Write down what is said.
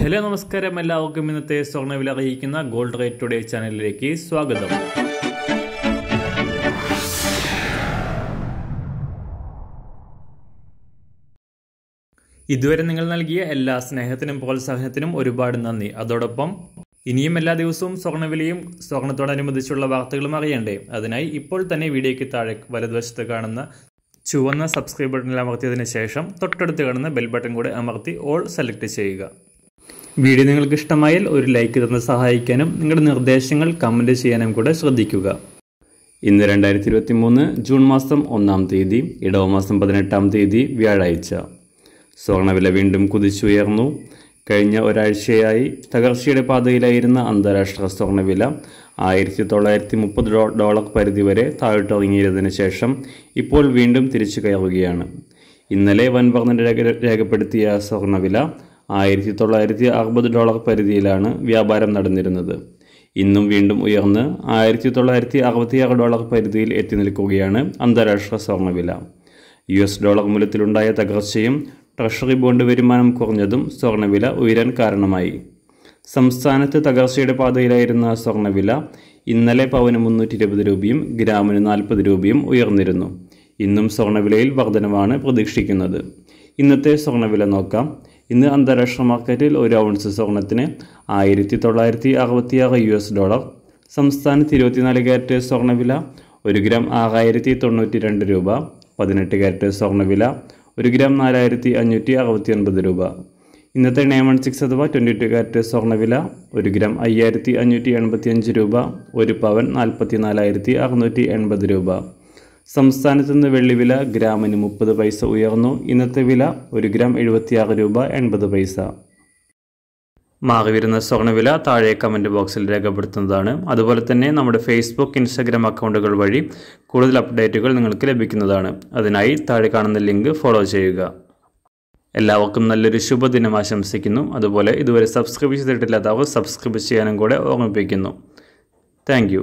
hello നമസ്കാരം എല്ലാവർക്കും ഇന്നത്തെ സ്വർണ്ണവില അറിയിക്കുന്ന ഗോൾഡ് റേറ്റ് ടുഡേ ചാനലിലേക്ക് സ്വാഗതം ഇതുവരെ നിങ്ങൾ നൽകിയ എല്ലാ സ്നേഹത്തിനും പ്രോത്സാഹനത്തിനും ഒരുപാട് നന്ദി അതോടൊപ്പം ഇനിയും എല്ലാ ദിവസവും സ്വർണ്ണവിലയും സ്വർണത്തോടനുബന്ധിച്ചുള്ള വാർത്തകളും അറിയണ്ടേ അതിനായി ഇപ്പോൾ തന്നെ വീഡിയോയ്ക്ക് താഴെ വലതുവശത്ത് കാണുന്ന ചുവന്ന സബ്സ്ക്രൈബ് ബട്ടണിൽ അമർത്തിയതിനു ശേഷം തൊട്ടടുത്ത് കാണുന്ന ബെൽ ബട്ടൺ കൂടെ അമർത്തി ഓൾ സെലക്ട് ചെയ്യുക വീഡിയോ നിങ്ങൾക്ക് ഇഷ്ടമായാൽ ഒരു ലൈക്ക് തന്നെ സഹായിക്കാനും നിങ്ങളുടെ നിർദ്ദേശങ്ങൾ കമൻറ്റ് ചെയ്യാനും കൂടെ ശ്രദ്ധിക്കുക ഇന്ന് രണ്ടായിരത്തി ഇരുപത്തി മൂന്ന് ജൂൺ മാസം ഒന്നാം തീയതി ഇടവ മാസം പതിനെട്ടാം തീയതി വ്യാഴാഴ്ച സ്വർണ്ണവില വീണ്ടും കുതിച്ചുയർന്നു കഴിഞ്ഞ ഒരാഴ്ചയായി തകർച്ചയുടെ പാതയിലായിരുന്ന അന്താരാഷ്ട്ര സ്വർണ്ണവില ആയിരത്തി തൊള്ളായിരത്തി മുപ്പത് ഡോളർ പരിധിവരെ താഴ്ത്തിറങ്ങിയതിനു ശേഷം ഇപ്പോൾ വീണ്ടും തിരിച്ചു കയറുകയാണ് ഇന്നലെ വൻ രേഖ രേഖപ്പെടുത്തിയ സ്വർണ്ണവില ആയിരത്തി തൊള്ളായിരത്തി അറുപത് ഡോളർ പരിധിയിലാണ് വ്യാപാരം നടന്നിരുന്നത് ഇന്നും വീണ്ടും ഉയർന്ന് ആയിരത്തി തൊള്ളായിരത്തി അറുപത്തിയാറ് ഡോളർ പരിധിയിൽ എത്തി നിൽക്കുകയാണ് അന്താരാഷ്ട്ര സ്വർണ്ണവില യു എസ് ഡോളർ മൂല്യത്തിലുണ്ടായ തകർച്ചയും ട്രഷറി ബോണ്ട് വരുമാനം കുറഞ്ഞതും സ്വർണ്ണവില ഉയരാൻ കാരണമായി സംസ്ഥാനത്ത് തകർച്ചയുടെ പാതയിലായിരുന്ന സ്വർണ്ണവില ഇന്നലെ പവന് മുന്നൂറ്റി ഇരുപത് രൂപയും ഗ്രാമിന് നാൽപ്പത് രൂപയും ഉയർന്നിരുന്നു ഇന്നും സ്വർണ്ണവിലയിൽ വർധനമാണ് പ്രതീക്ഷിക്കുന്നത് ഇന്നത്തെ സ്വർണ്ണവില നോക്കാം ഇന്ന് അന്താരാഷ്ട്ര മാർക്കറ്റിൽ ഒരു ഔൺസ് സ്വർണത്തിന് ആയിരത്തി തൊള്ളായിരത്തി അറുപത്തിയാറ് യു എസ് ഡോളർ സംസ്ഥാനത്ത് ഇരുപത്തിനാല് ക്യാരറ്റ് സ്വർണ്ണവില ഒരു ഗ്രാം ആറായിരത്തി തൊണ്ണൂറ്റി രണ്ട് രൂപ പതിനെട്ട് ക്യാരറ്റ് സ്വർണ്ണവില ഒരു ഗ്രാം നാലായിരത്തി അഞ്ഞൂറ്റി അറുപത്തി ഒൻപത് രൂപ ഇന്നത്തെ ഡയമണ്ട് സിക്സ് അഥവാ ട്വൻറ്റി ടു ക്യാരറ്റ് സ്വർണ്ണവില ഒരു ഗ്രാം അയ്യായിരത്തി അഞ്ഞൂറ്റി എൺപത്തി അഞ്ച് രൂപ ഒരു പവൻ നാൽപ്പത്തി നാലായിരത്തി അറുന്നൂറ്റി എൺപത് രൂപ സംസ്ഥാനത്ത് നിന്ന് വെള്ളിവില ഗ്രാമിന് മുപ്പത് പൈസ ഉയർന്നു ഇന്നത്തെ വില ഒരു ഗ്രാം എഴുപത്തിയാറ് രൂപ എൺപത് പൈസ മാറി വരുന്ന സ്വർണ്ണവില താഴെ കമൻറ്റ് ബോക്സിൽ രേഖപ്പെടുത്തുന്നതാണ് അതുപോലെ തന്നെ നമ്മുടെ ഫേസ്ബുക്ക് ഇൻസ്റ്റാഗ്രാം അക്കൗണ്ടുകൾ വഴി കൂടുതൽ അപ്ഡേറ്റുകൾ നിങ്ങൾക്ക് ലഭിക്കുന്നതാണ് അതിനായി താഴെ കാണുന്ന ലിങ്ക് ഫോളോ ചെയ്യുക എല്ലാവർക്കും നല്ലൊരു ശുഭദിനം ആശംസിക്കുന്നു അതുപോലെ ഇതുവരെ സബ്സ്ക്രൈബ് ചെയ്തിട്ടില്ലാത്തവർ സബ്സ്ക്രൈബ് ചെയ്യാനും കൂടെ ഓർമ്മിപ്പിക്കുന്നു താങ്ക്